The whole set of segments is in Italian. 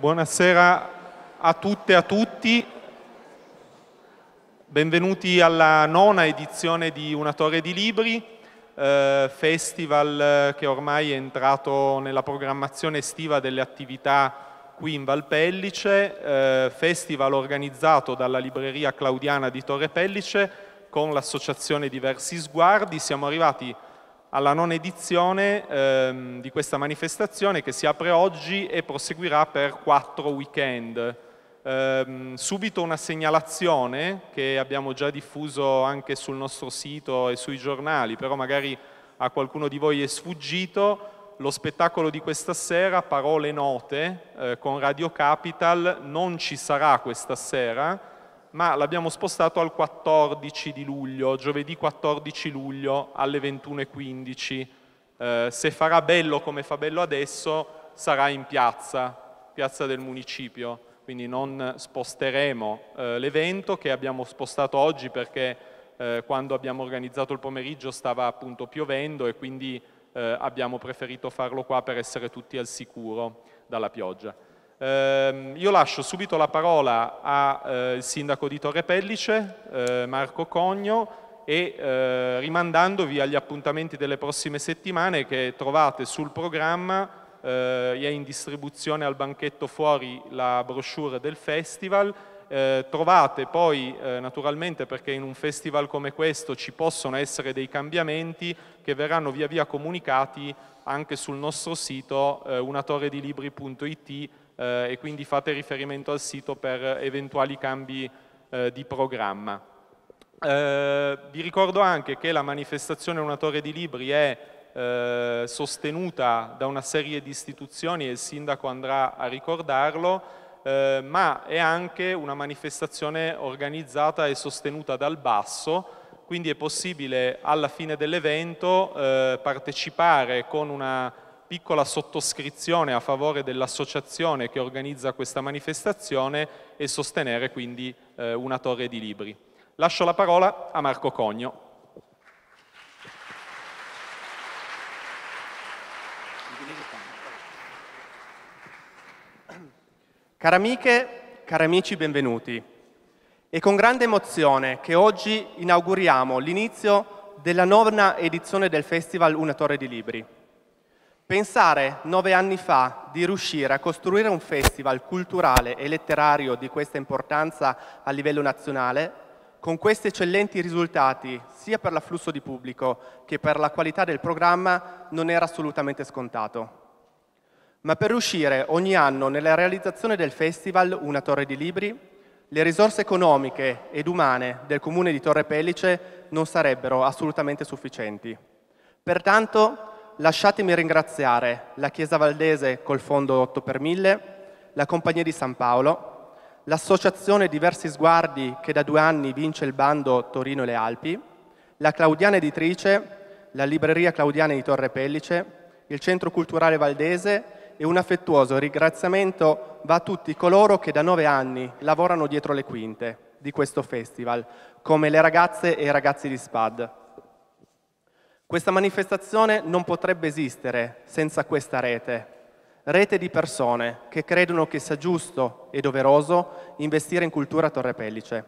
Buonasera a tutte e a tutti. Benvenuti alla nona edizione di Una Torre di Libri, eh, festival eh, che ormai è entrato nella programmazione estiva delle attività qui in Valpellice, eh, festival organizzato dalla libreria Claudiana di Torre Pellice con l'associazione Diversi Sguardi. Siamo arrivati a alla nona edizione ehm, di questa manifestazione che si apre oggi e proseguirà per quattro weekend. Ehm, subito una segnalazione che abbiamo già diffuso anche sul nostro sito e sui giornali, però magari a qualcuno di voi è sfuggito, lo spettacolo di questa sera, Parole Note, eh, con Radio Capital, non ci sarà questa sera, ma l'abbiamo spostato al 14 di luglio, giovedì 14 luglio alle 21.15. Eh, se farà bello come fa bello adesso, sarà in piazza, piazza del municipio. Quindi non sposteremo eh, l'evento che abbiamo spostato oggi perché eh, quando abbiamo organizzato il pomeriggio stava appunto piovendo e quindi eh, abbiamo preferito farlo qua per essere tutti al sicuro dalla pioggia. Eh, io lascio subito la parola al eh, sindaco di Torre Pellice, eh, Marco Cogno, e eh, rimandandovi agli appuntamenti delle prossime settimane che trovate sul programma è eh, in distribuzione al banchetto fuori la brochure del festival eh, trovate poi eh, naturalmente perché in un festival come questo ci possono essere dei cambiamenti che verranno via via comunicati anche sul nostro sito eh, unatorredilibri.it eh, e quindi fate riferimento al sito per eventuali cambi eh, di programma. Eh, vi ricordo anche che la manifestazione Unatore di Libri è eh, sostenuta da una serie di istituzioni e il sindaco andrà a ricordarlo, eh, ma è anche una manifestazione organizzata e sostenuta dal basso, quindi è possibile alla fine dell'evento eh, partecipare con una piccola sottoscrizione a favore dell'associazione che organizza questa manifestazione e sostenere quindi eh, una torre di libri. Lascio la parola a Marco Cogno. Cari amiche, cari amici, benvenuti. È con grande emozione che oggi inauguriamo l'inizio della nona edizione del Festival Una Torre di Libri. Pensare nove anni fa di riuscire a costruire un festival culturale e letterario di questa importanza a livello nazionale, con questi eccellenti risultati sia per l'afflusso di pubblico che per la qualità del programma, non era assolutamente scontato. Ma per riuscire ogni anno nella realizzazione del festival Una Torre di Libri, le risorse economiche ed umane del comune di Torre Pellice non sarebbero assolutamente sufficienti. Pertanto lasciatemi ringraziare la Chiesa Valdese col fondo 8 per 1000, la Compagnia di San Paolo, l'Associazione Diversi Sguardi che da due anni vince il bando Torino e le Alpi, la Claudiana Editrice, la Libreria Claudiana di Torre Pellice, il Centro Culturale Valdese e un affettuoso ringraziamento va a tutti coloro che da nove anni lavorano dietro le quinte di questo festival, come le ragazze e i ragazzi di SPAD. Questa manifestazione non potrebbe esistere senza questa rete, rete di persone che credono che sia giusto e doveroso investire in cultura a Torre Pellice.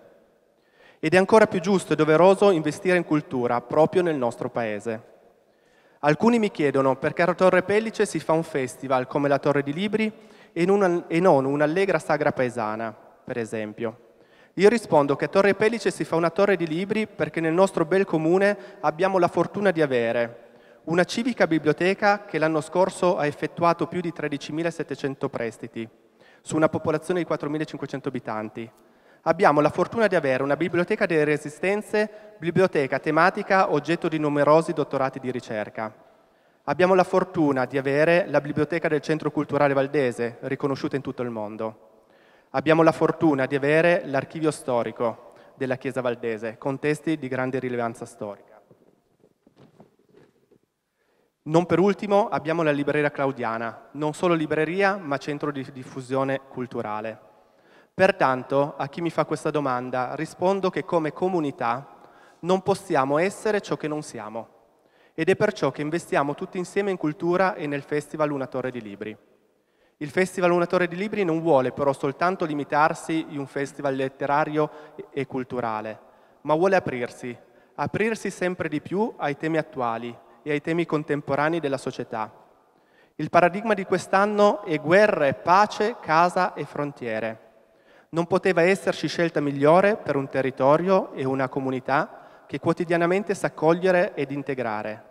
Ed è ancora più giusto e doveroso investire in cultura proprio nel nostro paese. Alcuni mi chiedono perché a Torre Pellice si fa un festival come la Torre di Libri e non un'allegra sagra paesana, per esempio. Io rispondo che a Torre Pellice si fa una torre di libri perché nel nostro bel comune abbiamo la fortuna di avere una civica biblioteca che l'anno scorso ha effettuato più di 13.700 prestiti su una popolazione di 4.500 abitanti. Abbiamo la fortuna di avere una biblioteca delle resistenze, biblioteca tematica oggetto di numerosi dottorati di ricerca. Abbiamo la fortuna di avere la biblioteca del Centro Culturale Valdese, riconosciuta in tutto il mondo. Abbiamo la fortuna di avere l'archivio storico della Chiesa Valdese, con testi di grande rilevanza storica. Non per ultimo abbiamo la Libreria Claudiana, non solo libreria ma centro di diffusione culturale. Pertanto, a chi mi fa questa domanda, rispondo che come comunità non possiamo essere ciò che non siamo ed è perciò che investiamo tutti insieme in cultura e nel Festival Una Torre di Libri. Il Festival Unatore di Libri non vuole però soltanto limitarsi in un festival letterario e culturale, ma vuole aprirsi, aprirsi sempre di più ai temi attuali e ai temi contemporanei della società. Il paradigma di quest'anno è guerre, pace, casa e frontiere. Non poteva esserci scelta migliore per un territorio e una comunità che quotidianamente sa s'accogliere ed integrare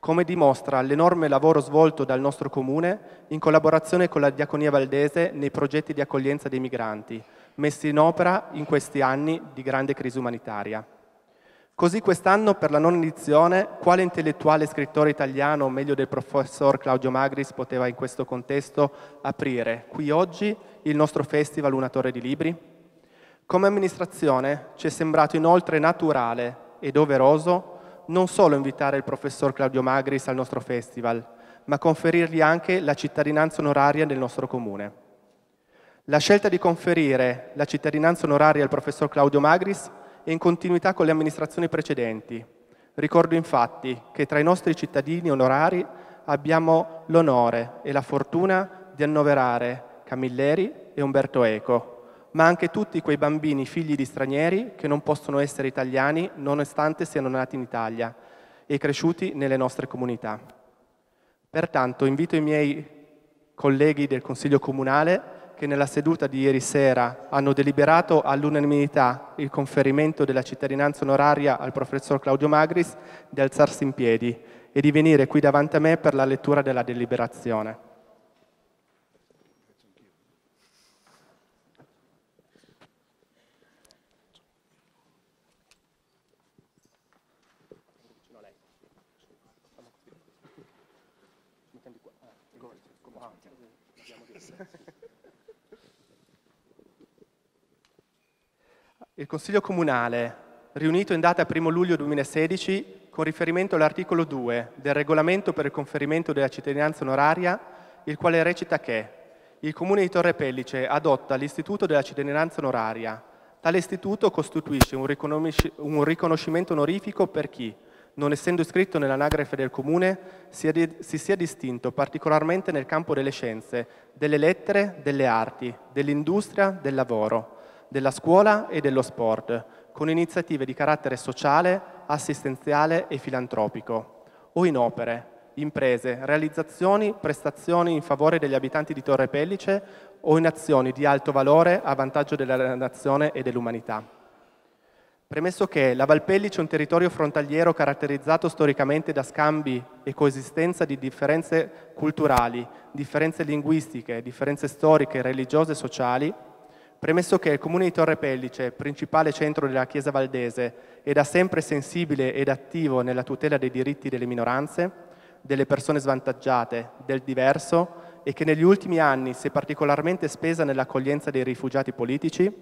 come dimostra l'enorme lavoro svolto dal nostro Comune in collaborazione con la Diaconia Valdese nei progetti di accoglienza dei migranti, messi in opera in questi anni di grande crisi umanitaria. Così quest'anno, per la nona edizione, quale intellettuale e scrittore italiano, meglio del professor Claudio Magris, poteva in questo contesto aprire, qui oggi, il nostro festival Unatore di Libri? Come amministrazione ci è sembrato inoltre naturale e doveroso non solo invitare il professor Claudio Magris al nostro festival, ma conferirgli anche la cittadinanza onoraria del nostro comune. La scelta di conferire la cittadinanza onoraria al professor Claudio Magris è in continuità con le amministrazioni precedenti. Ricordo infatti che tra i nostri cittadini onorari abbiamo l'onore e la fortuna di annoverare Camilleri e Umberto Eco, ma anche tutti quei bambini figli di stranieri che non possono essere italiani nonostante siano nati in Italia e cresciuti nelle nostre comunità. Pertanto invito i miei colleghi del Consiglio Comunale che nella seduta di ieri sera hanno deliberato all'unanimità il conferimento della cittadinanza onoraria al professor Claudio Magris di alzarsi in piedi e di venire qui davanti a me per la lettura della deliberazione. Il Consiglio Comunale, riunito in data 1 luglio 2016, con riferimento all'articolo 2 del regolamento per il conferimento della cittadinanza onoraria, il quale recita che il Comune di Torre Pellice adotta l'istituto della cittadinanza onoraria. Tale istituto costituisce un riconoscimento onorifico per chi, non essendo iscritto nell'anagrafe del Comune, si sia distinto particolarmente nel campo delle scienze, delle lettere, delle arti, dell'industria, del lavoro, della scuola e dello sport, con iniziative di carattere sociale, assistenziale e filantropico, o in opere, imprese, realizzazioni, prestazioni in favore degli abitanti di Torre Pellice o in azioni di alto valore a vantaggio della nazione e dell'umanità. Premesso che la Valpellice è un territorio frontaliero caratterizzato storicamente da scambi e coesistenza di differenze culturali, differenze linguistiche, differenze storiche, religiose e sociali, Premesso che il comune di Torre Pellice, principale centro della Chiesa Valdese, è da sempre sensibile ed attivo nella tutela dei diritti delle minoranze, delle persone svantaggiate, del diverso e che negli ultimi anni si è particolarmente spesa nell'accoglienza dei rifugiati politici,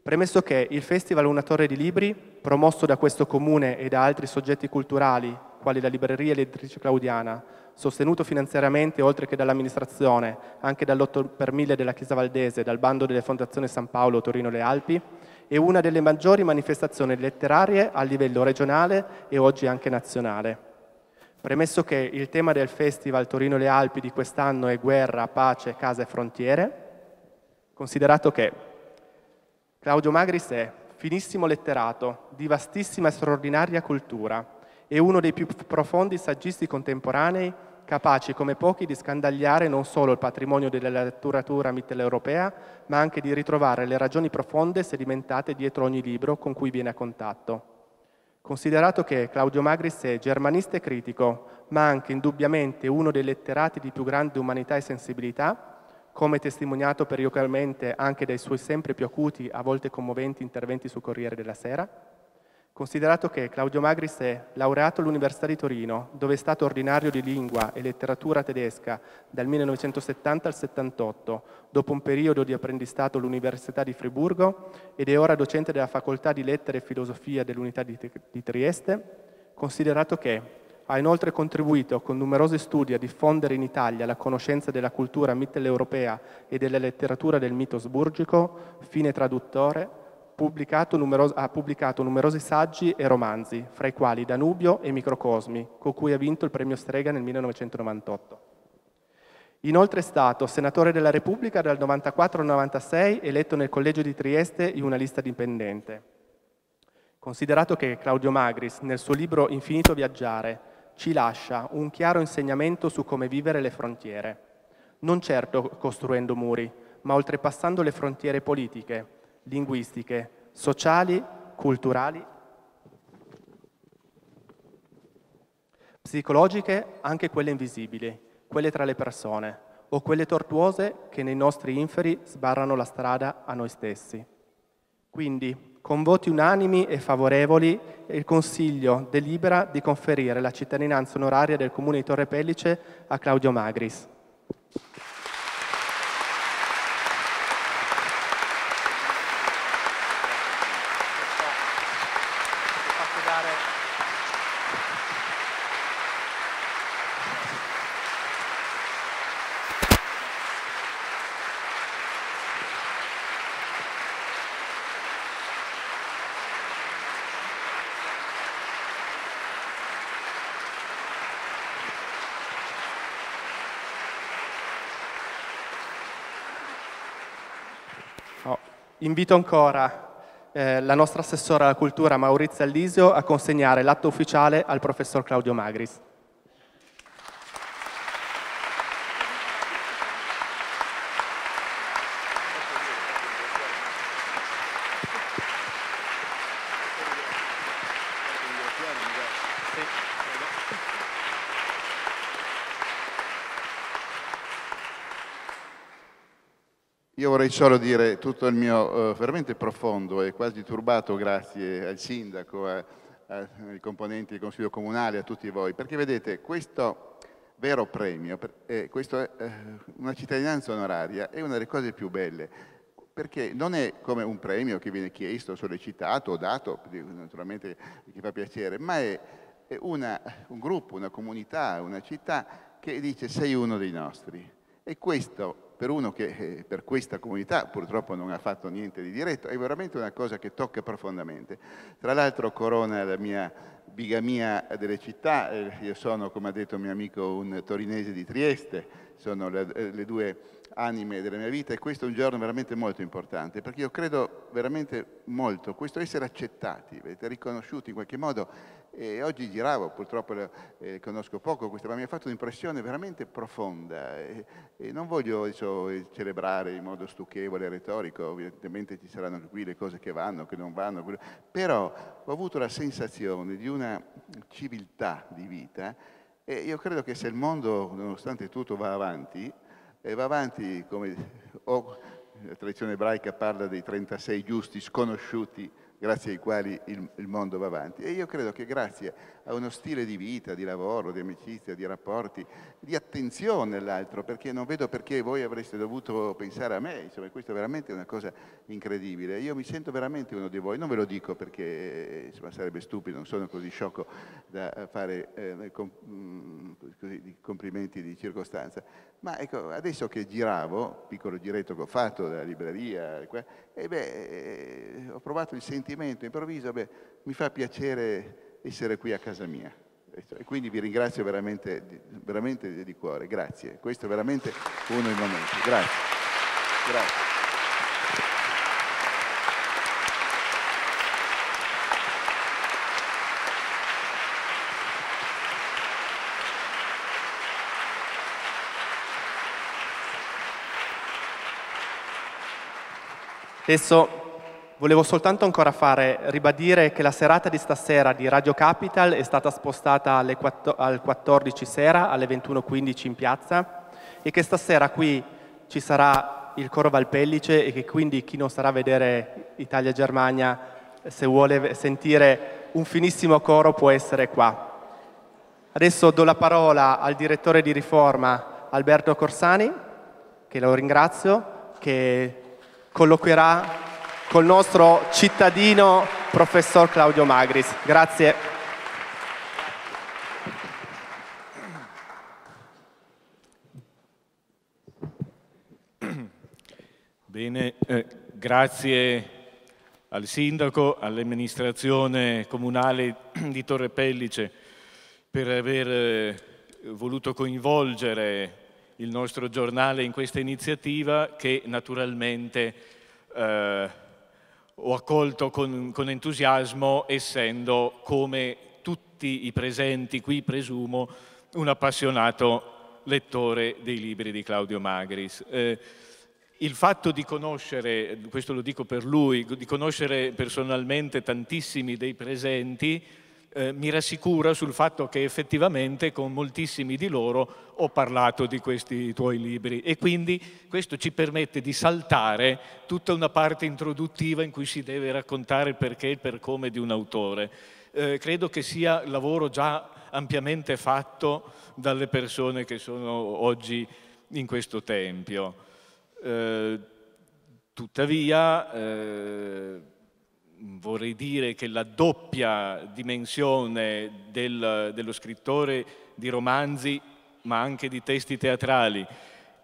premesso che il Festival Una Torre di Libri, promosso da questo comune e da altri soggetti culturali, quali la libreria elettrice Claudiana, sostenuto finanziariamente oltre che dall'amministrazione, anche dall'8 per 1000 della Chiesa Valdese, dal bando delle Fondazioni San Paolo Torino Le Alpi, è una delle maggiori manifestazioni letterarie a livello regionale e oggi anche nazionale. Premesso che il tema del Festival Torino Le Alpi di quest'anno è guerra, pace, casa e frontiere, considerato che Claudio Magris è finissimo letterato, di vastissima e straordinaria cultura, è uno dei più profondi saggisti contemporanei capaci come pochi di scandagliare non solo il patrimonio della letteratura mitteleuropea, ma anche di ritrovare le ragioni profonde sedimentate dietro ogni libro con cui viene a contatto. Considerato che Claudio Magris è germanista e critico, ma anche indubbiamente uno dei letterati di più grande umanità e sensibilità, come testimoniato periodicamente anche dai suoi sempre più acuti, a volte commoventi interventi su Corriere della Sera, Considerato che Claudio Magris è laureato all'Università di Torino, dove è stato ordinario di lingua e letteratura tedesca dal 1970 al 78, dopo un periodo di apprendistato all'Università di Friburgo ed è ora docente della Facoltà di Lettere e Filosofia dell'Unità di, di Trieste, considerato che ha inoltre contribuito con numerosi studi a diffondere in Italia la conoscenza della cultura mitteleuropea e della letteratura del mito sburgico, fine traduttore, pubblicato ha pubblicato numerosi saggi e romanzi, fra i quali Danubio e Microcosmi, con cui ha vinto il premio Strega nel 1998. Inoltre è stato senatore della Repubblica dal 1994 al 1996, eletto nel Collegio di Trieste in una lista dipendente. Considerato che Claudio Magris, nel suo libro Infinito Viaggiare, ci lascia un chiaro insegnamento su come vivere le frontiere, non certo costruendo muri, ma oltrepassando le frontiere politiche, linguistiche, sociali, culturali, psicologiche, anche quelle invisibili, quelle tra le persone o quelle tortuose che nei nostri inferi sbarrano la strada a noi stessi. Quindi, con voti unanimi e favorevoli, il Consiglio delibera di conferire la cittadinanza onoraria del Comune di Torre Pellice a Claudio Magris. Invito ancora eh, la nostra assessora alla cultura Maurizia Alisio a consegnare l'atto ufficiale al professor Claudio Magris. Io vorrei solo dire tutto il mio eh, veramente profondo e quasi turbato grazie al sindaco, a, a, ai componenti del Consiglio Comunale, a tutti voi, perché vedete questo vero premio, per, eh, questo, eh, una cittadinanza onoraria è una delle cose più belle, perché non è come un premio che viene chiesto, sollecitato o dato, naturalmente chi fa piacere, ma è, è una, un gruppo, una comunità, una città che dice sei uno dei nostri. E questo per uno che eh, per questa comunità purtroppo non ha fatto niente di diretto, è veramente una cosa che tocca profondamente. Tra l'altro corona la mia bigamia delle città, eh, io sono, come ha detto mio amico, un torinese di Trieste, sono le, eh, le due anime della mia vita e questo è un giorno veramente molto importante perché io credo veramente molto questo essere accettati, vedete, riconosciuti in qualche modo e oggi giravo, purtroppo eh, conosco poco questa, ma mi ha fatto un'impressione veramente profonda e, e non voglio diciamo, celebrare in modo stucchevole retorico, ovviamente ci saranno qui le cose che vanno, che non vanno, però ho avuto la sensazione di una civiltà di vita e io credo che se il mondo, nonostante tutto, va avanti, eh, va avanti come... O, la tradizione ebraica parla dei 36 giusti sconosciuti grazie ai quali il, il, mondo va avanti. E io credo che grazie a uno stile di vita, di lavoro, di amicizia, di rapporti, di attenzione all'altro, perché non vedo perché voi avreste dovuto pensare a me, insomma questa è veramente una cosa incredibile. Io mi sento veramente uno di voi, non ve lo dico perché insomma, sarebbe stupido, non sono così sciocco da fare eh, com mm, così, complimenti di circostanza, ma ecco, adesso che giravo, piccolo giretto che ho fatto dalla libreria, e beh, eh, ho provato il sentimento improvviso, beh, mi fa piacere essere qui a casa mia. E cioè, quindi vi ringrazio veramente, veramente di cuore, grazie. Questo è veramente uno dei momenti. Grazie. grazie. Adesso volevo soltanto ancora fare ribadire che la serata di stasera di Radio Capital è stata spostata alle 4, al 14 sera alle 21.15 in piazza e che stasera qui ci sarà il coro Valpellice e che quindi chi non sarà a vedere Italia-Germania se vuole sentire un finissimo coro può essere qua. Adesso do la parola al direttore di riforma Alberto Corsani, che lo ringrazio, che colloquierà col nostro cittadino professor Claudio Magris. Grazie. Bene, eh, grazie al Sindaco, all'amministrazione comunale di Torre Pellice per aver eh, voluto coinvolgere il nostro giornale in questa iniziativa che naturalmente eh, ho accolto con, con entusiasmo essendo come tutti i presenti qui presumo un appassionato lettore dei libri di Claudio Magris. Eh, il fatto di conoscere, questo lo dico per lui, di conoscere personalmente tantissimi dei presenti eh, mi rassicura sul fatto che effettivamente con moltissimi di loro ho parlato di questi tuoi libri e quindi questo ci permette di saltare tutta una parte introduttiva in cui si deve raccontare il perché e il per come di un autore. Eh, credo che sia lavoro già ampiamente fatto dalle persone che sono oggi in questo tempio. Eh, tuttavia, eh, vorrei dire che la doppia dimensione del, dello scrittore di romanzi, ma anche di testi teatrali,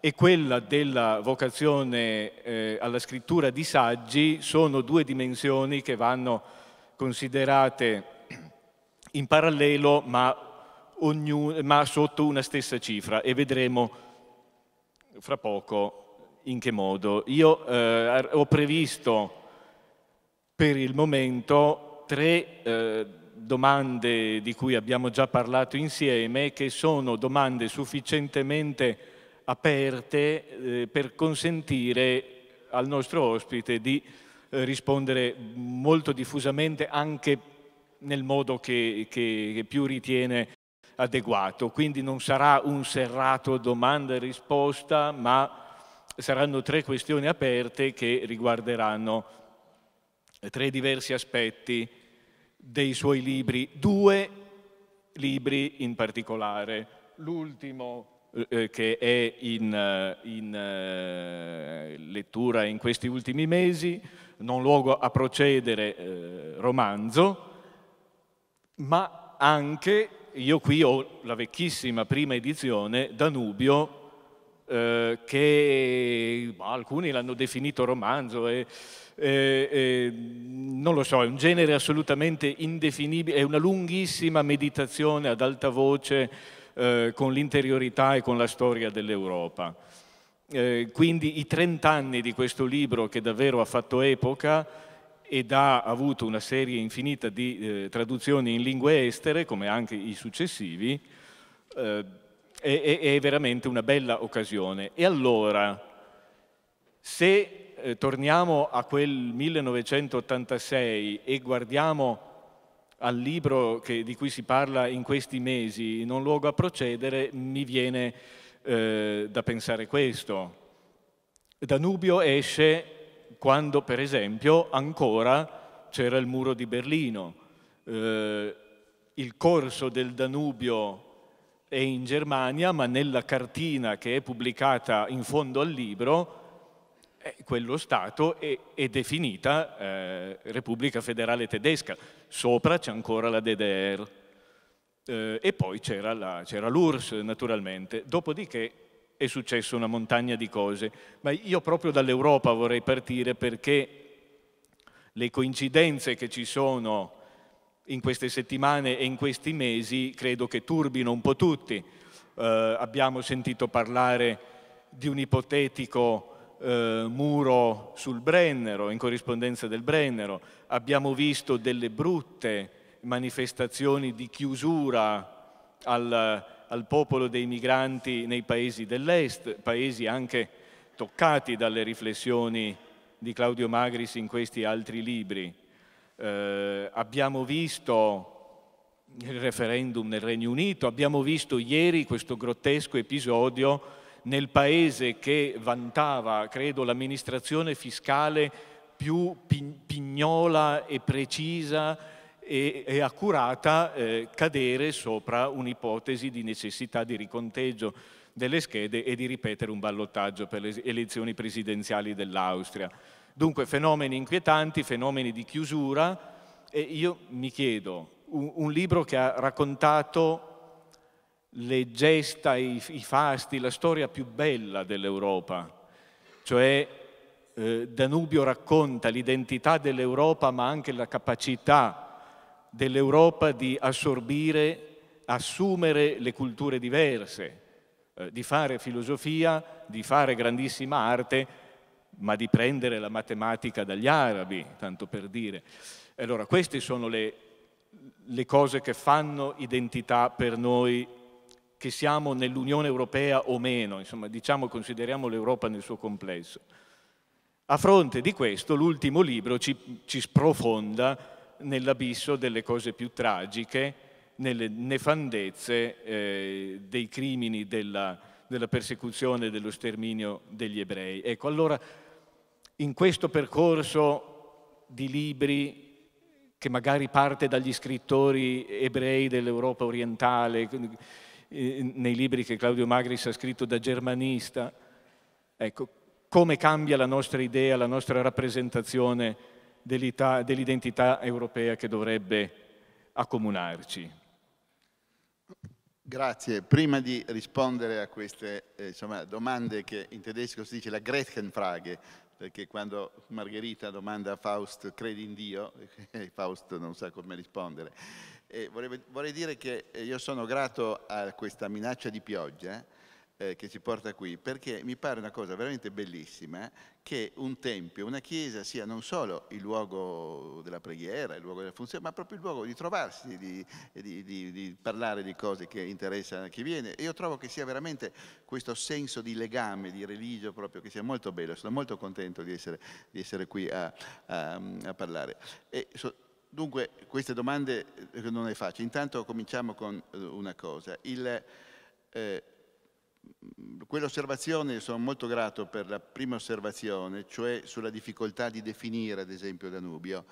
e quella della vocazione eh, alla scrittura di saggi sono due dimensioni che vanno considerate in parallelo ma, ognuno, ma sotto una stessa cifra e vedremo fra poco in che modo. Io eh, ho previsto per il momento tre eh, domande di cui abbiamo già parlato insieme, che sono domande sufficientemente aperte eh, per consentire al nostro ospite di eh, rispondere molto diffusamente anche nel modo che, che, che più ritiene adeguato. Quindi non sarà un serrato domanda e risposta, ma saranno tre questioni aperte che riguarderanno tre diversi aspetti dei suoi libri, due libri in particolare. L'ultimo eh, eh che è in, eh, in eh, lettura in questi ultimi mesi, Non luogo a procedere, eh, romanzo, ma anche io qui ho la vecchissima prima edizione, Danubio, eh, che boh, alcuni l'hanno definito romanzo e eh, eh, non lo so, è un genere assolutamente indefinibile, è una lunghissima meditazione ad alta voce eh, con l'interiorità e con la storia dell'Europa. Eh, quindi i 30 anni di questo libro che davvero ha fatto epoca ed ha avuto una serie infinita di eh, traduzioni in lingue estere, come anche i successivi, eh, è, è, è veramente una bella occasione. E allora, se eh, torniamo a quel 1986 e guardiamo al libro che, di cui si parla in questi mesi, In un luogo a procedere, mi viene eh, da pensare questo. Danubio esce quando, per esempio, ancora c'era il muro di Berlino. Eh, il corso del Danubio è in Germania, ma nella cartina che è pubblicata in fondo al libro quello Stato è, è definita eh, Repubblica Federale Tedesca, sopra c'è ancora la DDR eh, e poi c'era, l'URSS naturalmente, dopodiché è successa una montagna di cose, ma io proprio dall'Europa vorrei partire perché le coincidenze che ci sono in queste settimane e in questi mesi credo che turbino un po' tutti. Eh, abbiamo sentito parlare di un ipotetico eh, muro sul Brennero, in corrispondenza del Brennero, abbiamo visto delle brutte manifestazioni di chiusura al, al popolo dei migranti nei paesi dell'Est, paesi anche toccati dalle riflessioni di Claudio Magris in questi altri libri. Eh, abbiamo visto il referendum nel Regno Unito, abbiamo visto ieri questo grottesco episodio nel paese che vantava, credo, l'amministrazione fiscale più pignola e precisa e, e accurata, eh, cadere sopra un'ipotesi di necessità di riconteggio delle schede e di ripetere un ballottaggio per le elezioni presidenziali dell'Austria. Dunque fenomeni inquietanti, fenomeni di chiusura e io mi chiedo, un, un libro che ha raccontato le gesta, i, i fasti, la storia più bella dell'Europa, cioè eh, Danubio racconta l'identità dell'Europa ma anche la capacità dell'Europa di assorbire, assumere le culture diverse, eh, di fare filosofia, di fare grandissima arte, ma di prendere la matematica dagli arabi, tanto per dire. Allora, queste sono le, le cose che fanno identità per noi che siamo nell'Unione Europea o meno, insomma diciamo consideriamo l'Europa nel suo complesso. A fronte di questo l'ultimo libro ci, ci sprofonda nell'abisso delle cose più tragiche, nelle nefandezze eh, dei crimini della, della persecuzione e dello sterminio degli ebrei. Ecco, allora in questo percorso di libri che magari parte dagli scrittori ebrei dell'Europa orientale, nei libri che Claudio Magris ha scritto da germanista, ecco, come cambia la nostra idea, la nostra rappresentazione dell'identità europea che dovrebbe accomunarci. Grazie. Prima di rispondere a queste eh, insomma, domande che in tedesco si dice la Gretchenfrage, perché quando Margherita domanda a Faust credi in Dio, Faust non sa come rispondere. E vorrei, vorrei, dire che eh, io sono grato a questa minaccia di pioggia eh, che ci porta qui, perché mi pare una cosa veramente bellissima che un tempio, una chiesa sia non solo il luogo della preghiera, il luogo della funzione, ma proprio il luogo di trovarsi, di, di, di, di parlare di cose che interessano a chi viene. E io trovo che sia veramente questo senso di legame, di religio proprio, che sia molto bello. Sono molto contento di essere, essere qui a, a, a parlare. E so, Dunque, queste domande eh, non le faccio. Intanto cominciamo con eh, una cosa. Il, eh, quell'osservazione, sono molto grato per la prima osservazione, cioè sulla difficoltà di definire, ad esempio, Danubio,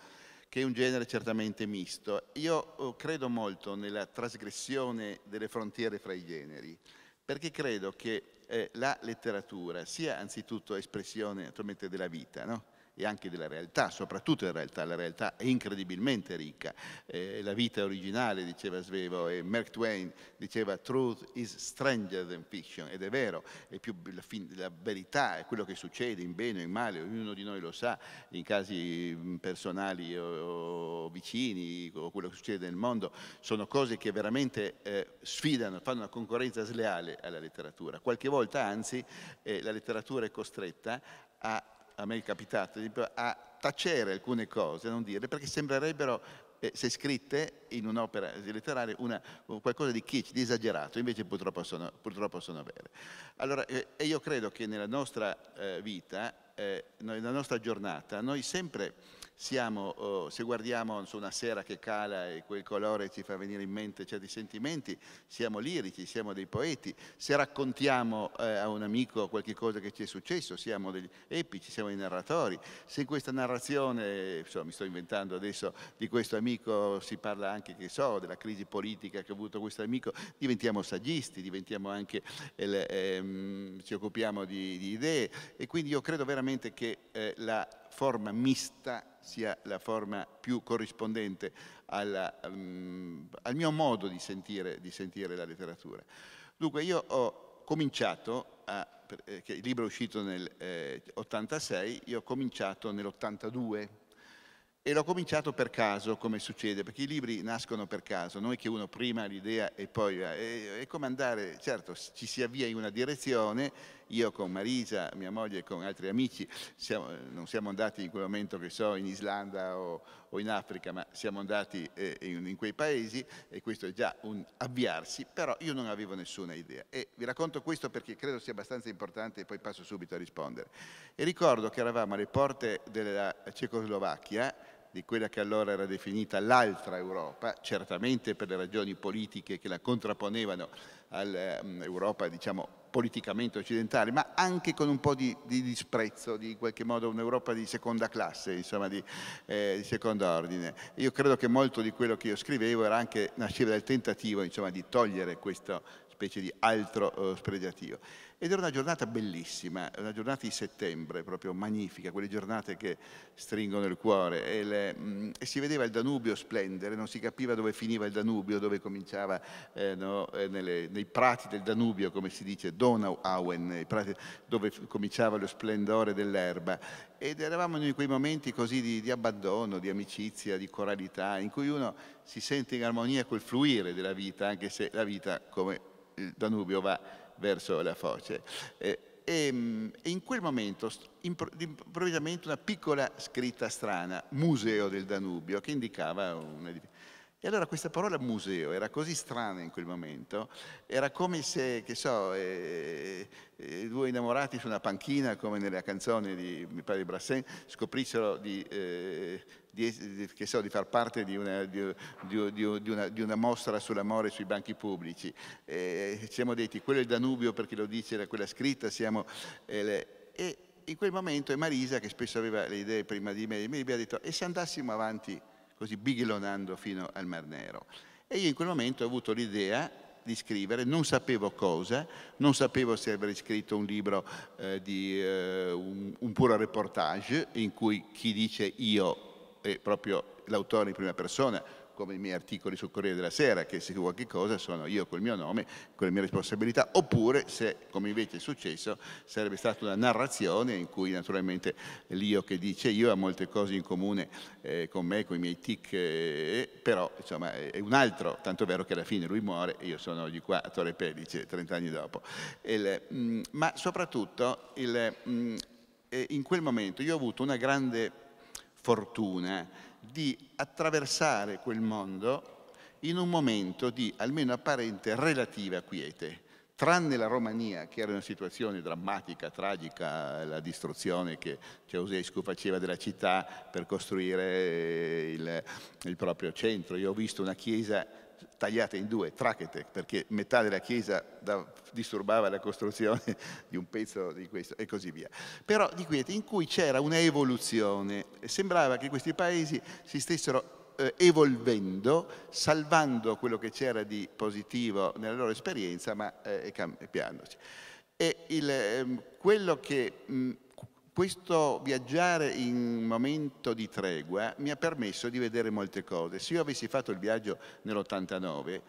che è un genere certamente misto. Io eh, credo molto nella trasgressione delle frontiere fra i generi, perché credo che eh, la letteratura sia anzitutto espressione naturalmente della vita, no? e anche della realtà, soprattutto della realtà. La realtà è incredibilmente ricca. Eh, la vita originale, diceva Svevo, e Mark Twain diceva truth is stranger than fiction, ed è vero, è più la, la verità è quello che succede in bene o in male, ognuno di noi lo sa, in casi mm, personali o, o vicini, o quello che succede nel mondo, sono cose che veramente eh, sfidano, fanno una concorrenza sleale alla letteratura. Qualche volta, anzi, eh, la letteratura è costretta a a me è capitato, a tacere alcune cose, a non dire, perché sembrerebbero eh, se scritte in un'opera letteraria una, qualcosa di kitsch, di esagerato, invece purtroppo sono, purtroppo sono vere. Allora, eh, io credo che nella nostra eh, vita, eh, nella nostra giornata, noi sempre siamo, eh, se guardiamo su una sera che cala e quel colore ci fa venire in mente certi sentimenti, siamo lirici, siamo dei poeti, se raccontiamo eh, a un amico qualche cosa che ci è successo, siamo degli epici, siamo dei narratori, se in questa narrazione, insomma, mi sto inventando adesso, di questo amico si parla anche, che so, della crisi politica che ha avuto questo amico, diventiamo saggisti, diventiamo anche, eh, ehm, ci occupiamo di, di, idee e quindi io credo veramente che eh, la forma mista sia la forma più corrispondente alla, um, al mio modo di sentire, di sentire, la letteratura. Dunque io ho cominciato, a, eh, il libro è uscito nel eh, 86, io ho cominciato nell'82 e l'ho cominciato per caso, come succede, perché i libri nascono per caso, non è che uno prima l'idea e poi è, è come andare, certo ci si avvia in una direzione io con Marisa, mia moglie e con altri amici, siamo, non siamo andati in quel momento che so in Islanda o, o in Africa, ma siamo andati eh, in, in, quei paesi e questo è già un avviarsi, però io non avevo nessuna idea. E vi racconto questo perché credo sia abbastanza importante e poi passo subito a rispondere. E ricordo che eravamo alle porte della Cecoslovacchia, di quella che allora era definita l'altra Europa, certamente per le ragioni politiche che la contrapponevano all'Europa mm, diciamo, politicamente occidentale, ma anche con un po' di, di disprezzo, di in qualche modo un'Europa di seconda classe, insomma di, eh, di, secondo ordine. Io credo che molto di quello che io scrivevo era anche, nasceva dal tentativo insomma, di togliere questo specie di altro eh, spregiativo. Ed era una giornata bellissima, una giornata di settembre, proprio magnifica, quelle giornate che stringono il cuore. E, le, mh, mm, e si vedeva il Danubio splendere, non si capiva dove finiva il Danubio, dove cominciava, eh, no, eh, nelle, nei prati del Danubio, come si dice, Donauauen, prati, dove cominciava lo splendore dell'erba. Ed eravamo in quei momenti così di, di abbandono, di amicizia, di coralità, in cui uno si sente in armonia col fluire della vita, anche se la vita, come il Danubio va verso la foce. Eh, e ehm, in quel momento improvvisamente una piccola scritta strana, museo del Danubio, che indicava una... E allora questa parola museo era così strana in quel momento, era come se, che so, eh, eh, due innamorati su una panchina, come nella canzone di, mi pare, di Brassens, scoprissero di... Eh, di, di, so, di far parte di una, una, di una, mostra sull'amore sui banchi pubblici. Eh, ci siamo detti, quello è il Danubio perché lo dice era quella scritta, siamo... Eh, le, e in quel momento è Marisa, che spesso aveva le idee prima di me, mi ha detto, e se andassimo avanti così bighellonando fino al Mar Nero? E io in quel momento ho avuto l'idea di scrivere, non sapevo cosa, non sapevo se avrei scritto un libro eh, di eh, un, un puro reportage in cui chi dice io è proprio l'autore in prima persona, come i miei articoli sul Corriere della Sera, che se qualche cosa sono io col mio nome, con le mie responsabilità, oppure se, come invece è successo, sarebbe stata una narrazione in cui naturalmente l'io che dice io ha molte cose in comune eh, con me, con i miei tic, eh, però insomma è un altro, tanto vero che alla fine lui muore e io sono di qua a Torre Pellice 30 anni dopo. Il, mh, mm, ma soprattutto il, mh, mm, eh, in quel momento io ho avuto una grande fortuna di attraversare quel mondo in un momento di almeno apparente relativa quiete, tranne la Romania che era una situazione drammatica, tragica, la distruzione che Ceausescu faceva della città per costruire eh, il, il proprio centro. Io ho visto una chiesa tagliate in due, trachete, perché metà della chiesa da, disturbava la costruzione di un pezzo di questo e così via. Però di quiete, in cui c'era un'evoluzione, sembrava che questi paesi si stessero eh, evolvendo, salvando quello che c'era di positivo nella loro esperienza, ma eh, cambiandosi. E il, eh, quello che mh, questo viaggiare in momento di tregua mi ha permesso di vedere molte cose. Se io avessi fatto il viaggio nell'89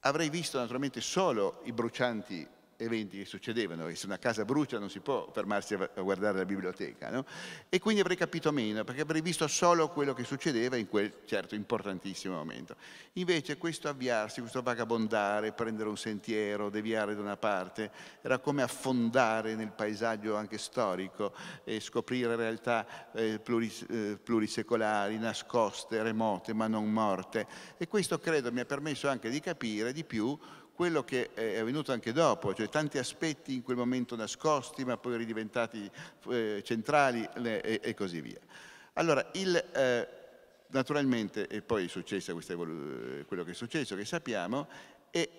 avrei visto naturalmente solo i brucianti eventi che succedevano, se una casa brucia non si può fermarsi a guardare la biblioteca, no? e quindi avrei capito meno, perché avrei visto solo quello che succedeva in quel certo importantissimo momento. Invece questo avviarsi, questo vagabondare, prendere un sentiero, deviare da una parte, era come affondare nel paesaggio anche storico e scoprire realtà eh, pluris, eh, plurisecolari, nascoste, remote, ma non morte. E questo credo mi ha permesso anche di capire di più quello che è avvenuto anche dopo, cioè tanti aspetti in quel momento nascosti ma poi ridiventati eh, centrali e, e, così via. Allora, il, eh, naturalmente, e poi è successo questo, quello che è successo, che sappiamo, e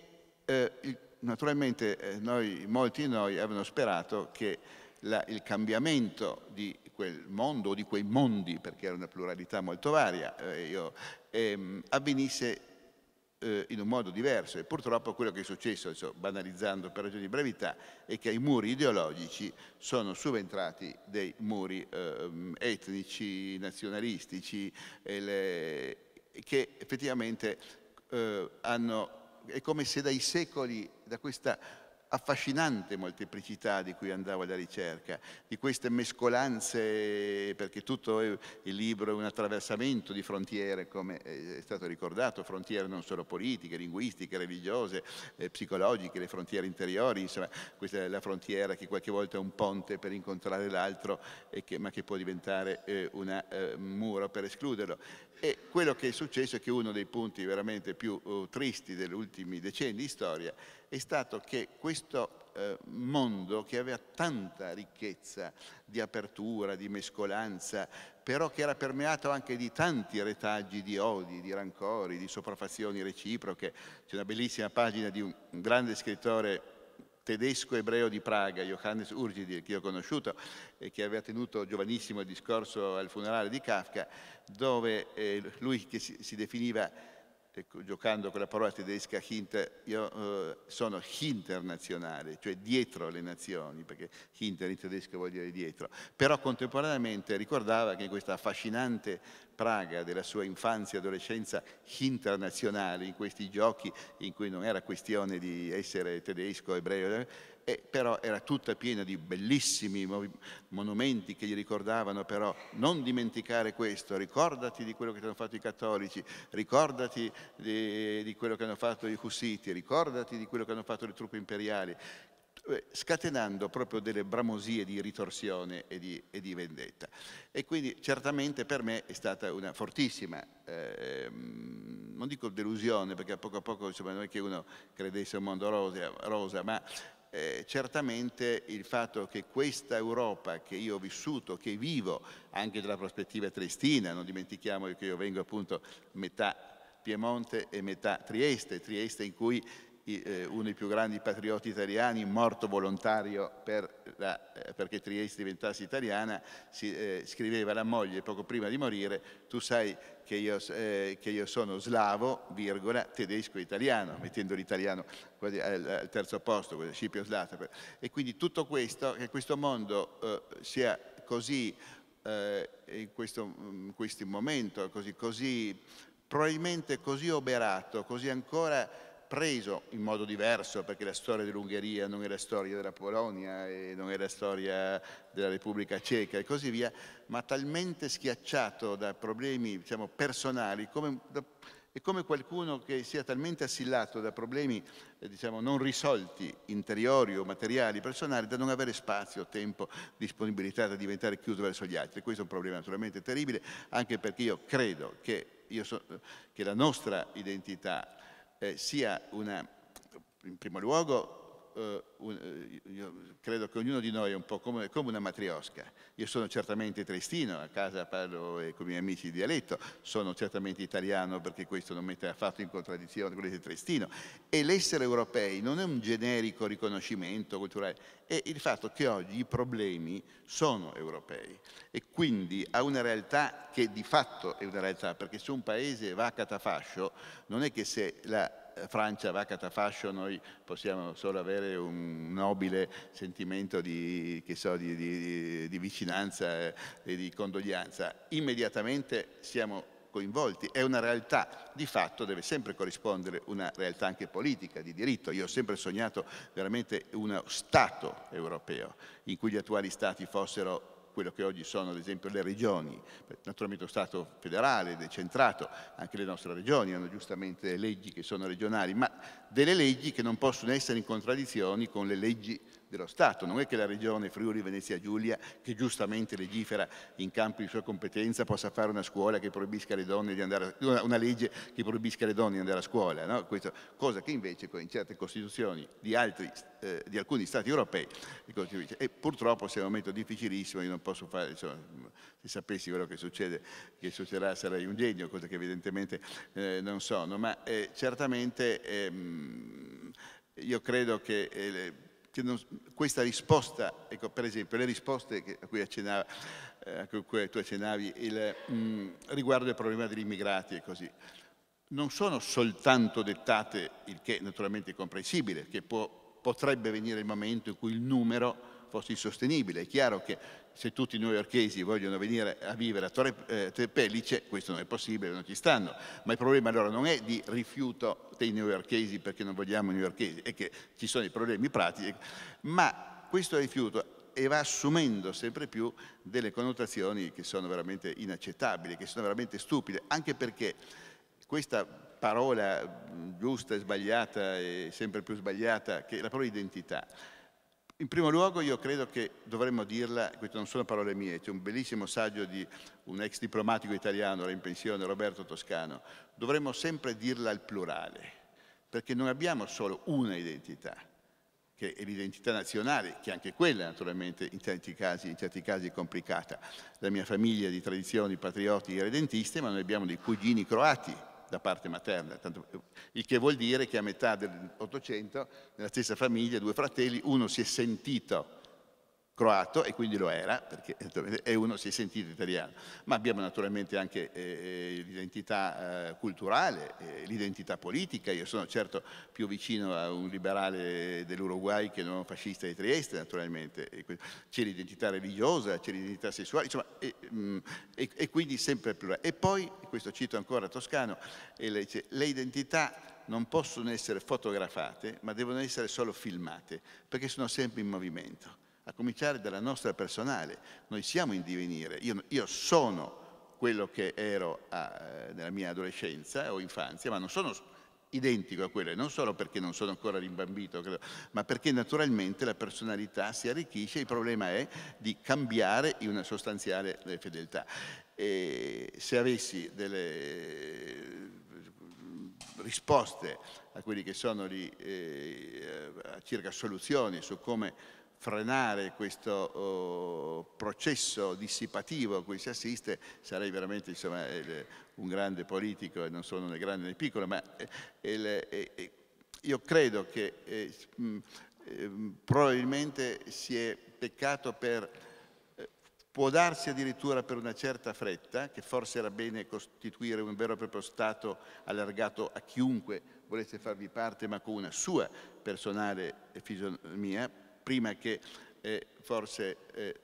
eh, naturalmente eh, noi, molti di noi avevano sperato che la, il cambiamento di quel mondo o di quei mondi, perché era una pluralità molto varia, eh, io, ehm, avvenisse eh, in un modo diverso e purtroppo quello che è successo, adesso, banalizzando per ragioni di brevità, è che ai muri ideologici sono subentrati dei muri eh, etnici, nazionalistici, le, che effettivamente eh, hanno, è come se dai secoli, da questa affascinante molteplicità di cui andavo alla ricerca, di queste mescolanze, perché tutto il libro è un attraversamento di frontiere, come è stato ricordato, frontiere non solo politiche, linguistiche, religiose, eh, psicologiche, le frontiere interiori, insomma, questa è la frontiera che qualche volta è un ponte per incontrare l'altro, ma che può diventare eh, un eh, muro per escluderlo. E quello che è successo è che uno dei punti veramente più uh, tristi degli ultimi decenni di storia è stato che questo uh, mondo che aveva tanta ricchezza di apertura, di mescolanza, però che era permeato anche di tanti retaggi di odi, di rancori, di sopraffazioni reciproche. C'è una bellissima pagina di un grande scrittore tedesco ebreo di Praga, Johannes Urgidir, che io ho conosciuto e che aveva tenuto giovanissimo il discorso al funerale di Kafka, dove eh, lui che si, si definiva giocando con la parola tedesca Hinter, io eh, sono internazionale, cioè dietro le nazioni, perché Hinter in tedesco vuol dire dietro, però contemporaneamente ricordava che in questa affascinante Praga della sua infanzia e adolescenza internazionale, in questi giochi in cui non era questione di essere tedesco, ebreo, e però era tutta piena di bellissimi monumenti che gli ricordavano però non dimenticare questo, ricordati di quello che hanno fatto i cattolici, ricordati di, di quello che hanno fatto i Hussiti, ricordati di quello che hanno fatto le truppe imperiali, eh, scatenando proprio delle bramosie di ritorsione e di, e di, vendetta. E quindi certamente per me è stata una fortissima, eh, non dico delusione, perché a poco a poco insomma, non è che uno credesse a un mondo rosa, rosa ma eh, certamente il fatto che questa Europa che io ho vissuto, che vivo anche dalla prospettiva triestina, non dimentichiamo che io vengo appunto metà Piemonte e metà Trieste, Trieste in cui eh, uno dei più grandi patrioti italiani, morto volontario per la, eh, perché Trieste diventasse italiana, si, eh, scriveva alla moglie poco prima di morire, tu sai che io, eh, che io sono slavo, virgola, tedesco e italiano, mettendo l'italiano quasi al, al terzo posto, Scipio Slata. E quindi tutto questo, che questo mondo eh, sia così, eh, in questo, in mm, questo momento, così, così, probabilmente così oberato, così ancora preso in modo diverso, perché la storia dell'Ungheria non è la storia della Polonia e non è la storia della Repubblica Ceca e così via, ma talmente schiacciato da problemi diciamo, personali, come, da, è come qualcuno che sia talmente assillato da problemi eh, diciamo, non risolti, interiori o materiali, personali, da non avere spazio, tempo, disponibilità, da diventare chiuso verso gli altri. Questo è un problema naturalmente terribile, anche perché io credo che, io so, che la nostra identità eh, sia una, in primo luogo eh, un, eh, io credo che ognuno di noi è un po' come, come, una matriosca. Io sono certamente triestino, a casa parlo eh, con i miei amici di dialetto, sono certamente italiano perché questo non mette affatto in contraddizione con di triestino. E l'essere europei non è un generico riconoscimento culturale, è il fatto che oggi i problemi sono europei e quindi a una realtà che di fatto è una realtà, perché se un paese va a catafascio non è che se la Francia va a catafascio, noi possiamo solo avere un nobile sentimento di, so, di, di, di vicinanza e di condoglianza. Immediatamente siamo coinvolti, è una realtà, di fatto deve sempre corrispondere una realtà anche politica, di diritto. Io ho sempre sognato veramente uno Stato europeo in cui gli attuali Stati fossero quello che oggi sono ad esempio le regioni, naturalmente lo Stato federale, decentrato, anche le nostre regioni hanno giustamente leggi che sono regionali, ma delle leggi che non possono essere in contraddizione con le leggi dello Stato, non è che la regione Friuli Venezia Giulia, che giustamente legifera in campo di sua competenza, possa fare una, andare, una legge che proibisca alle donne di andare a scuola, no? Questo, cosa che invece in certe costituzioni di, altri, eh, di alcuni Stati europei e purtroppo se è un momento difficilissimo, io non posso fare, insomma, se sapessi quello che succede, che succederà sarei un genio, cosa che evidentemente eh, non sono, ma eh, certamente ehm, io credo che eh, non, questa risposta, ecco, per esempio le risposte che, a, cui accennava, eh, a, cui tu accennavi il, mh, mm, riguardo al problema degli immigrati e così, non sono soltanto dettate, il che naturalmente è comprensibile, che può, potrebbe venire il momento in cui il numero fosse insostenibile. È chiaro che se tutti i newyorkesi vogliono venire a vivere a Torre, eh, Pellice, questo non è possibile, non ci stanno. Ma il problema allora non è di rifiuto dei newyorkesi perché non vogliamo i newyorkesi, è che ci sono i problemi pratici, ma questo rifiuto e va assumendo sempre più delle connotazioni che sono veramente inaccettabili, che sono veramente stupide, anche perché questa parola mm, giusta e sbagliata e sempre più sbagliata, che è la parola identità, in primo luogo io credo che dovremmo dirla, queste non sono parole mie, c'è un bellissimo saggio di un ex diplomatico italiano, era in pensione Roberto Toscano, dovremmo sempre dirla al plurale, perché non abbiamo solo una identità, che è l'identità nazionale, che anche quella naturalmente in certi casi, in certi casi è complicata. La mia famiglia di tradizioni patrioti e redentisti, ma noi abbiamo dei cugini croati, da parte materna, tanto, il che vuol dire che a metà dell'Ottocento nella stessa famiglia due fratelli, uno si è sentito croato e quindi lo era, perché è uno si è sentito italiano, ma abbiamo naturalmente anche eh, eh, l'identità eh, culturale, eh, l'identità politica, io sono certo più vicino a un liberale dell'Uruguay che non a un fascista di Trieste naturalmente, c'è l'identità religiosa, c'è l'identità sessuale, insomma, e, mh, mm, e, e quindi sempre più. E poi, questo cito ancora Toscano, dice, le identità non possono essere fotografate, ma devono essere solo filmate, perché sono sempre in movimento a cominciare dalla nostra personale. Noi siamo in divenire, io, io sono quello che ero a, eh, nella mia adolescenza o infanzia, ma non sono identico a quello, non solo perché non sono ancora rimbambito, credo, ma perché naturalmente la personalità si arricchisce, il problema è di cambiare in una sostanziale eh, fedeltà. E se avessi delle eh, risposte a quelli che sono lì eh, circa soluzioni su come frenare questo uh, processo dissipativo a cui si assiste, sarei veramente insomma, il, un grande politico, e non sono né grande né piccolo, ma eh, il, il, eh, eh, io credo che eh, mh, mm, probabilmente si è peccato per, può darsi addirittura per una certa fretta, che forse era bene costituire un vero e proprio Stato allargato a chiunque volesse farvi parte, ma con una sua personale fisionomia, prima che eh, forse eh,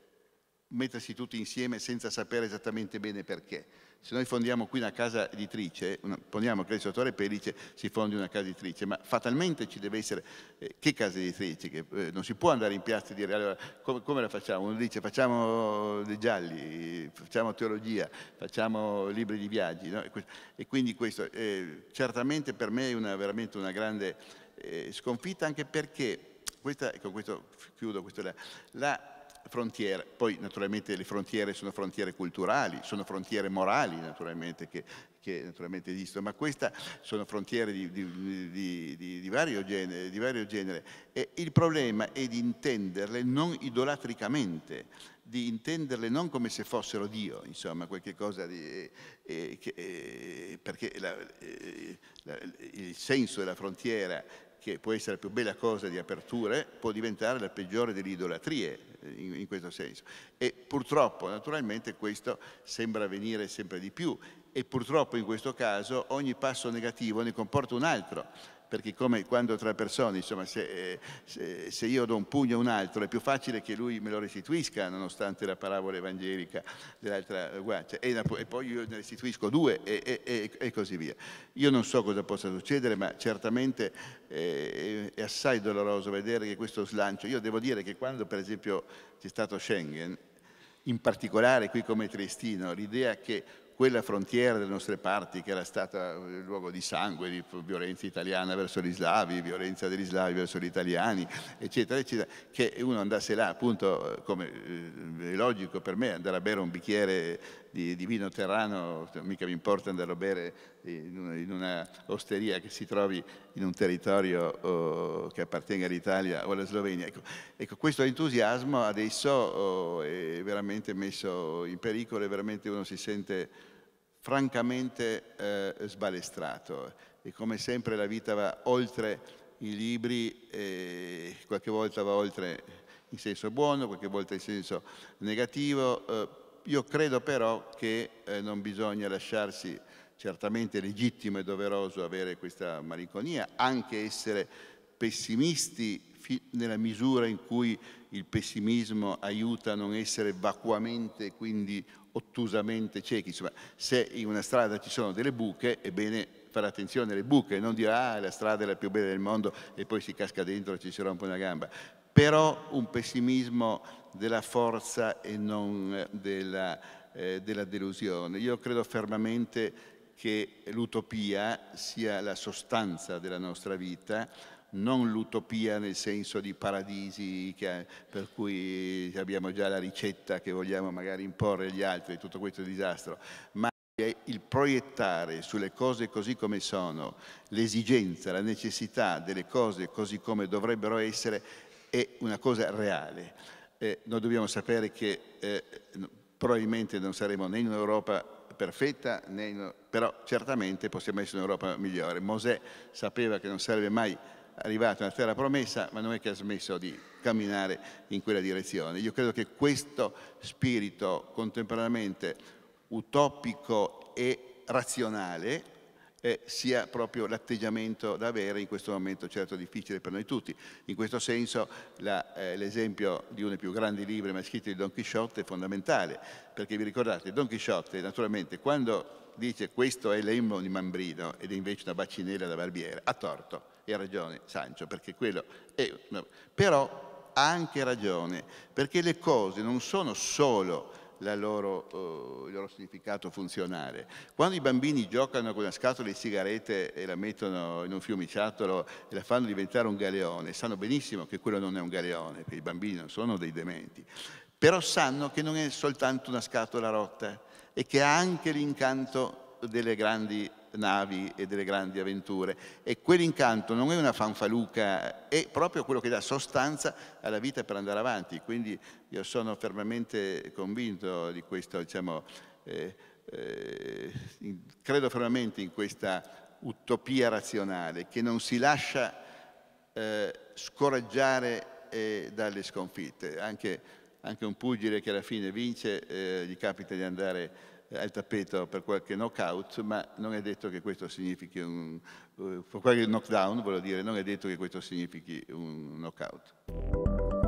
mettersi tutti insieme senza sapere esattamente bene perché. Se noi fondiamo qui una casa editrice, una, poniamo che il dottore Pellice si fondi una casa editrice, ma fatalmente ci deve essere eh, che casa editrice, che, eh, non si può andare in piazza e dire allora come, come la facciamo? Uno dice facciamo dei gialli, facciamo teologia, facciamo libri di viaggi no? e, e, quindi questo eh, certamente per me è una, veramente una grande eh, sconfitta anche perché questa, e con questo chiudo, questo è la, la frontiera, poi naturalmente le frontiere sono frontiere culturali, sono frontiere morali naturalmente che, che naturalmente esistono, ma queste sono frontiere di, di, di, di, vario genere, di vario genere. E il problema è di intenderle non idolatricamente, di intenderle non come se fossero Dio, insomma, qualche cosa di... Eh, eh che, eh, perché la, eh, la, il senso della frontiera che può essere la più bella cosa di aperture, può diventare la peggiore delle idolatrie eh, in, in questo senso. E purtroppo, naturalmente, questo sembra avvenire sempre di più e purtroppo in questo caso ogni passo negativo ne comporta un altro perché come quando tra persone, insomma, se, eh, se, se, io do un pugno a un altro è più facile che lui me lo restituisca, nonostante la parabola evangelica dell'altra guancia, e, e, poi io ne restituisco due e, e, e, così via. Io non so cosa possa succedere, ma certamente è, eh, è assai doloroso vedere che questo slancio, io devo dire che quando per esempio c'è stato Schengen, in particolare qui come Triestino, l'idea che quella frontiera delle nostre parti che era stata il luogo di sangue, di violenza italiana verso gli slavi, violenza degli slavi verso gli italiani, eccetera, eccetera, che uno andasse là appunto come eh, è logico per me andare a bere un bicchiere di, di vino terrano, mica mi importa andarlo a bere in una, in una, osteria che si trovi in un territorio oh, che appartenga all'Italia o alla Slovenia. Ecco, ecco questo entusiasmo adesso oh, è veramente messo in pericolo e veramente uno si sente francamente eh, sbalestrato e come sempre la vita va oltre i libri e qualche volta va oltre in senso buono, qualche volta in senso negativo, eh, io credo però che eh, non bisogna lasciarsi certamente legittimo e doveroso avere questa malinconia, anche essere pessimisti nella misura in cui il pessimismo aiuta a non essere vacuamente, quindi ottusamente ciechi. Insomma, se in una strada ci sono delle buche, ebbene fare attenzione alle buche, non dire ah la strada è la più bella del mondo e poi si casca dentro e ci si rompe una gamba però un pessimismo della forza e non eh, della, eh, della delusione. Io credo fermamente che l'utopia sia la sostanza della nostra vita, non l'utopia nel senso di paradisi che, per cui abbiamo già la ricetta che vogliamo magari imporre agli altri, tutto questo disastro, ma il proiettare sulle cose così come sono l'esigenza, la necessità delle cose così come dovrebbero essere è una cosa reale. Eh, noi dobbiamo sapere che eh, probabilmente non saremo né in un'Europa perfetta, né in, però certamente possiamo essere in un'Europa migliore. Mosè sapeva che non sarebbe mai arrivato alla terra promessa, ma non è che ha smesso di camminare in quella direzione. Io credo che questo spirito contemporaneamente utopico e razionale eh, sia proprio l'atteggiamento da avere in questo momento certo difficile per noi tutti. In questo senso eh, l'esempio eh, di uno dei più grandi libri mai scritti di Don Chisciotte è fondamentale, perché vi ricordate, Don Chisciotte naturalmente quando dice questo è l'emmo di Mambrino ed è invece una bacinella da barbiere, ha torto e ha ragione Sancio, perché quello è... No. Però ha anche ragione, perché le cose non sono solo loro, eh, il loro significato funzionale. Quando i bambini giocano con una scatola di sigarette e la mettono in un fiumiciattolo e la fanno diventare un galeone, sanno benissimo che quello non è un galeone, perché i bambini non sono dei dementi, però sanno che non è soltanto una scatola rotta e che ha anche l'incanto delle grandi navi e delle grandi avventure. E quell'incanto non è una fanfaluca, è proprio quello che dà sostanza alla vita per andare avanti. Quindi io sono fermamente convinto di questo, diciamo, eh, eh, credo fermamente in questa utopia razionale che non si lascia eh, scoraggiare eh, dalle sconfitte. Anche, anche, un pugile che alla fine vince eh, gli capita di andare al tappeto per qualche knockout, ma non è detto che questo significhi un, eh, per qualche knockdown, voglio dire, non è detto che questo significhi un knockout.